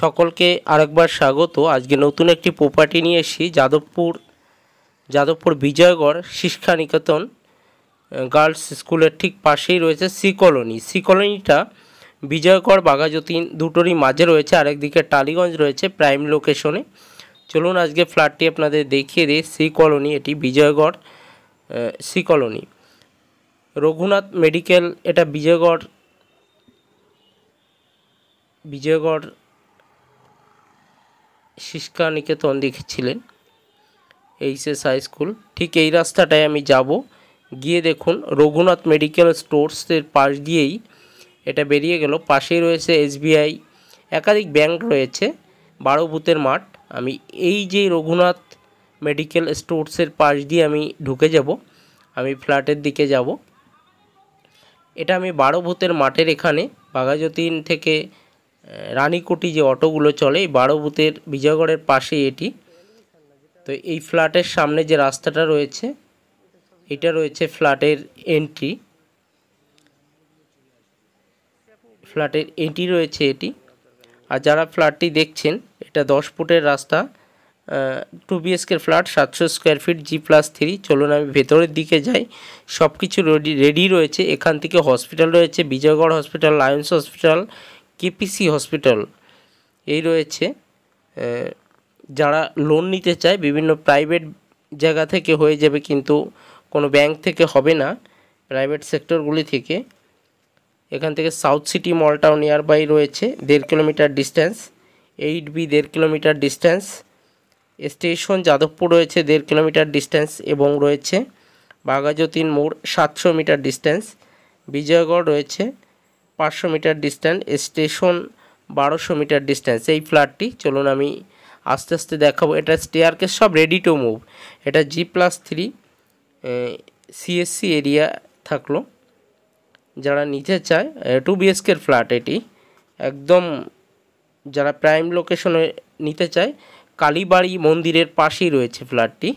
সকলকে আরেকবার স্বাগত আজকে নতুন একটি প্রপার্টি নিয়ে এসেছি যাদবপুর যাদবপুর বিজয়গড় শিক্ষানিকেতন গার্লস স্কুলের ঠিক পাশেই রয়েছে সি কলোনি সি কলোনিটা বিজয়গড় বাঘাযতীন দুটোরই মাঝে রয়েছে আরেকদিকে টালিগঞ্জ রয়েছে প্রাইম লোকেশনে চলুন আজকে ফ্ল্যাটটি আপনাদের দেখিয়ে দিই সি কলোনি এটি Bijoygarh C colony Raghunath medical এটা বিজয়গড় বিজয়গড় শিষ্কা নিকেতন দেখেছিলেন এইচএস হাই স্কুল ঠিক এই রাস্তাটায় আমি যাব গিয়ে দেখুন রঘুনাথ মেডিকেল স্টোর্সের পাশ দিয়েই এটা বেরিয়ে গেল পাশেই রয়েছে এসবিআই একাধিক ব্যাংক রয়েছে বারো মাঠ আমি এই যে রঘুনাথ মেডিকেল স্টোর্সের পাশ দিয়ে আমি ঢুকে যাব আমি ফ্ল্যাটের দিকে যাব এটা আমি বারো ভূতের মাঠের এখানে বাঘাযতীন থেকে রানীকুটি যে অটোগুলো চলে এই বারো বুথের বিজয়গড়ের পাশেই এটি তো এই ফ্ল্যাটের সামনে যে রাস্তাটা রয়েছে এটা রয়েছে ফ্ল্যাটের এন্ট্রি ফ্ল্যাটের এন্ট্রি রয়েছে এটি আর যারা ফ্ল্যাটটি দেখছেন এটা দশ ফুটের রাস্তা টু বিএসকের ফ্ল্যাট সাতশো square feet G plus three চলুন আমি ভেতরের দিকে যাই সব কিছু রেডি রেডি রয়েছে এখান থেকে হসপিটাল রয়েছে Bijoygarh hospital Lions hospital KPC hospital এই রয়েছে যারা লোন নিতে চায় বিভিন্ন প্রাইভেট জায়গা থেকে হয়ে যাবে কিন্তু কোনো ব্যাংক থেকে হবে না প্রাইভেট সেক্টরগুলি থেকে এখান থেকে South City town nearby রয়েছে দেড় কিলোমিটার ডিস্ট্যান্স এইট বি দেড় কিলোমিটার ডিস্ট্যান্স স্টেশন যাদবপুর রয়েছে দেড় কিলোমিটার ডিস্ট্যান্স এবং রয়েছে বাঘাযতীন মোড় সাতশো মিটার ডিস্ট্যান্স বিজয়গড় রয়েছে পাঁচশো মিটার ডিস্ট্যান্স স্টেশন বারোশো মিটার ডিস্ট্যান্স এই ফ্ল্যাটটি চলুন আমি আস্তে আস্তে দেখাবো এটা স্টেয়ারকে সব রেডি টু মুভ এটা G plus three CSC area থাকলো যারা নিতে চায় টু বিএসকের ফ্ল্যাট এটি একদম যারা প্রাইম লোকেশনে নিতে চায় কালীবাড়ি মন্দিরের পাশেই রয়েছে ফ্ল্যাটটি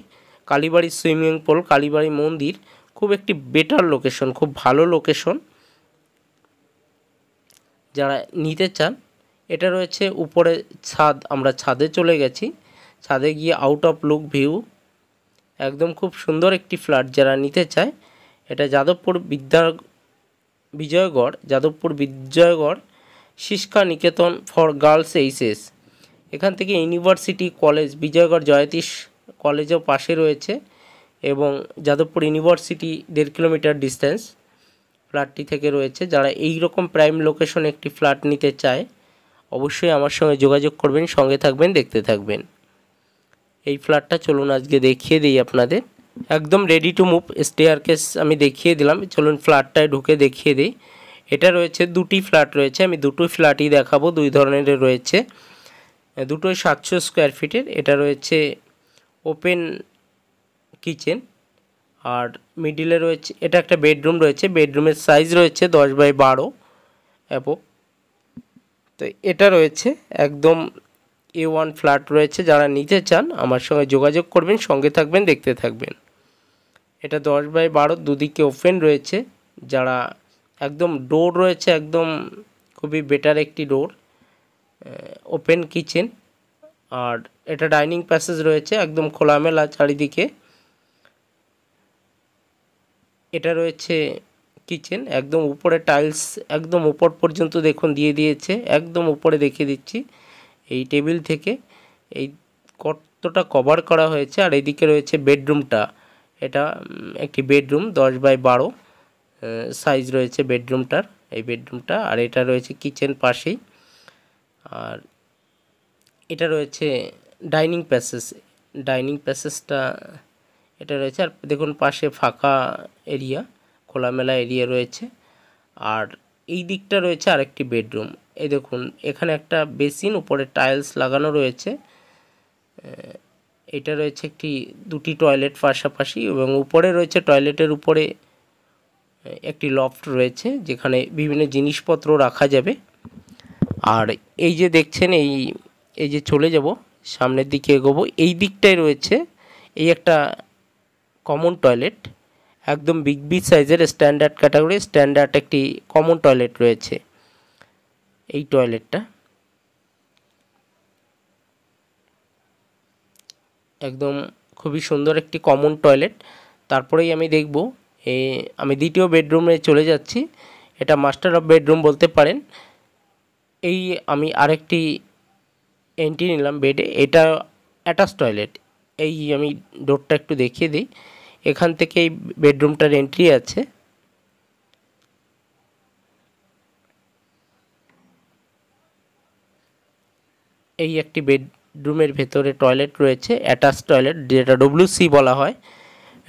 কালীবাড়ি সুইমিং পুল কালীবাড়ি মন্দির খুব একটি বেটার লোকেশন খুব ভালো লোকেশন যারা নিতে চান এটা রয়েছে উপরে ছাদ আমরা ছাদে চলে গেছি ছাদে গিয়ে আউট অফ লুক ভিউ একদম খুব সুন্দর একটি ফ্ল্যাট যারা নিতে চায় এটা যাদবপুর বিদ্যা বিজয়গড় যাদবপুর বিজয়গড় শিক্ষা নিকেতন ফর গার্লস এইচএস এখান থেকে ইউনিভার্সিটি কলেজ বিজয়গড় জয়তীশ কলেজও পাশে রয়েছে এবং যাদবপুর ইউনিভার্সিটি দেড় কিলোমিটার ডিস্টেন্স ফ্ল্যাটটি থেকে রয়েছে যারা এই রকম প্রাইম লোকেশন একটি ফ্ল্যাট নিতে চায় অবশ্যই আমার সঙ্গে যোগাযোগ করবেন সঙ্গে থাকবেন দেখতে থাকবেন এই ফ্ল্যাটটা চলুন আজকে দেখিয়ে দিই আপনাদের একদম ready to move staircase আমি দেখিয়ে দিলাম চলুন ফ্ল্যাটটায় ঢুকে দেখিয়ে দিই এটা রয়েছে দুটি ফ্ল্যাট রয়েছে আমি দুটো ফ্ল্যাটই দেখাবো দুই ধরনের রয়েছে দুটোই সাতশো স্কোয়ার ফিটের এটা রয়েছে ওপেন কিচেন আর মিডিলে রয়েছে এটা একটা বেডরুম রয়েছে বেডরুমের সাইজ রয়েছে দশ বাই বারো অ্যাপো তো এটা রয়েছে একদম এ ওয়ান ফ্ল্যাট রয়েছে যারা নিতে চান আমার সঙ্গে যোগাযোগ করবেন সঙ্গে থাকবেন দেখতে থাকবেন এটা দশ বাই বারো দুদিকে ওপেন রয়েছে যারা একদম ডোর রয়েছে একদম খুবই বেটার একটি ডোর ওপেন কিচেন আর এটা ডাইনিং প্যাসেজ রয়েছে একদম খোলামেলা চারিদিকে এটা রয়েছে কিচেন একদম উপরে টাইলস একদম উপর পর্যন্ত দেখুন দিয়ে দিয়েছে একদম উপরে দেখিয়ে দিচ্ছি এই টেবিল থেকে এই কতটা কভার করা হয়েছে আর এদিকে রয়েছে বেডরুমটা এটা একটি বেডরুম দশ বাই বারো সাইজ রয়েছে বেডরুমটার এই বেডরুমটা আর এটা রয়েছে কিচেন পাশেই আর এটা রয়েছে ডাইনিং প্যাসেস ডাইনিং প্যাসেসটা এটা রয়েছে আর দেখুন পাশে ফাঁকা এরিয়া খোলামেলা এরিয়া রয়েছে আর এই দিকটা রয়েছে আরেকটি বেডরুম এই দেখুন এখানে একটা বেসিন উপরে টাইলস লাগানো রয়েছে এটা রয়েছে একটি দুটি টয়লেট পাশাপাশি এবং উপরে রয়েছে টয়লেটের উপরে একটি লফট রয়েছে যেখানে বিভিন্ন জিনিসপত্র রাখা যাবে আর এই যে দেখছেন এই এই যে চলে যাব সামনের দিকে এগোবো এই দিকটাই রয়েছে এই একটা কমন টয়লেট একদম বিগ বি সাইজের স্ট্যান্ডার্ড ক্যাটাগরি স্ট্যান্ডার্ড একটি কমন টয়লেট রয়েছে এই টয়লেটটা একদম খুবই সুন্দর একটি কমন টয়লেট তারপরেই আমি দেখব এ আমি দ্বিতীয় বেডরুমে চলে যাচ্ছি এটা মাস্টার অফ বেডরুম বলতে পারেন এই আমি আরেকটি এন্ট্রি নিলাম বেডে এটা অ্যাটাচ টয়লেট এই আমি ডোরটা একটু দেখিয়ে দিই এখান থেকে এই বেডরুমটার এন্ট্রি আছে এই একটি বেডরুমের ভেতরে টয়লেট রয়েছে অ্যাটাচ টয়লেট যেটা ডব্লিউসি বলা হয়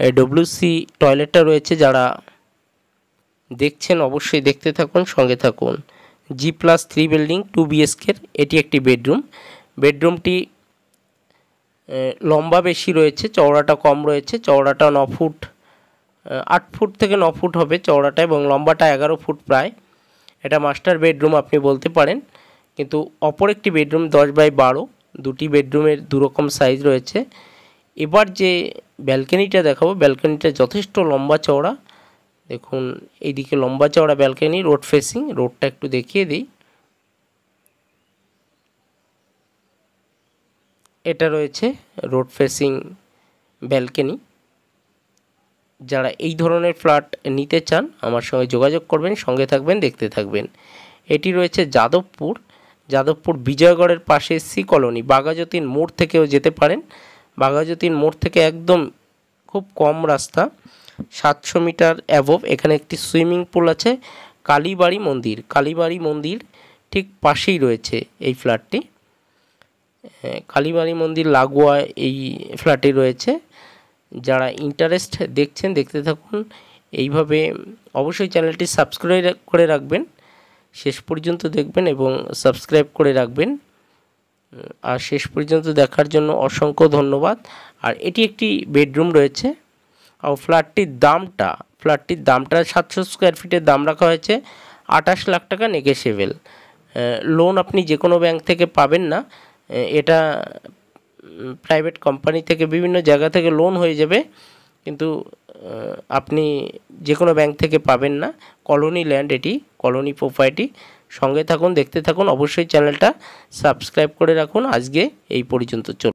এই ডব্লিউসি টয়লেটটা রয়েছে যারা দেখছেন অবশ্যই দেখতে থাকুন সঙ্গে থাকুন G plus three building two বিএসকের এটি একটি বেডরুম বেডরুমটি লম্বা বেশি রয়েছে চওড়াটা কম রয়েছে চওড়াটা ন ফুট আট ফুট থেকে ন ফুট হবে চওড়াটা এবং লম্বাটা এগারো ফুট প্রায় এটা মাস্টার বেডরুম আপনি বলতে পারেন কিন্তু অপর একটি বেডরুম দশ বাই বারো দুটি বেডরুমের দুরকম সাইজ রয়েছে এবার যে ব্যালকানিটা দেখাবো ব্যালকানিটা যথেষ্ট লম্বা চওড়া দেখুন এইদিকে লম্বা চওড়া ব্যালকানি রোড ফেসিং রোডটা একটু দেখিয়ে দিই এটা রয়েছে রোড ফেসিং ব্যালকনি যারা এই ধরনের ফ্ল্যাট নিতে চান আমার সঙ্গে যোগাযোগ করবেন সঙ্গে থাকবেন দেখতে থাকবেন এটি রয়েছে যাদবপুর যাদবপুর বিজয়গড়ের পাশে সি কলোনি বাঘাযতীন মোড় থেকেও যেতে পারেন বাঘাযতীন মোড় থেকে একদম খুব কম রাস্তা সাতশো মিটার অ্যাভোভ এখানে একটি সুইমিং পুল আছে কালীবাড়ি মন্দির কালীবাড়ি মন্দির ঠিক পাশেই রয়েছে এই ফ্ল্যাটটি কালীবাড়ি মন্দির লাগোয়া এই ফ্ল্যাটে রয়েছে যারা ইন্টারেস্ট দেখছেন দেখতে থাকুন এইভাবে অবশ্যই চ্যানেলটি সাবস্ক্রাইব করে রাখবেন শেষ পর্যন্ত দেখবেন এবং সাবস্ক্রাইব করে রাখবেন আর শেষ পর্যন্ত দেখার জন্য অসংখ্য ধন্যবাদ আর এটি একটি বেডরুম রয়েছে আর ফ্ল্যাটটির দামটা ফ্ল্যাটটির দামটা সাতশো স্কোয়ার ফিটের দাম রাখা হয়েছে আঠাশ লাখ টাকা নেগেসেবেল লোন আপনি যে কোনো ব্যাংক থেকে পাবেন না এটা প্রাইভেট কোম্পানি থেকে বিভিন্ন জায়গা থেকে লোন হয়ে যাবে কিন্তু আপনি যে কোনো ব্যাংক থেকে পাবেন না কলোনি ল্যান্ড এটি কলোনি প্রোপার্টি সঙ্গে থাকুন দেখতে থাকুন অবশ্যই চ্যানেলটা সাবস্ক্রাইব করে রাখুন আজকে এই পর্যন্ত চল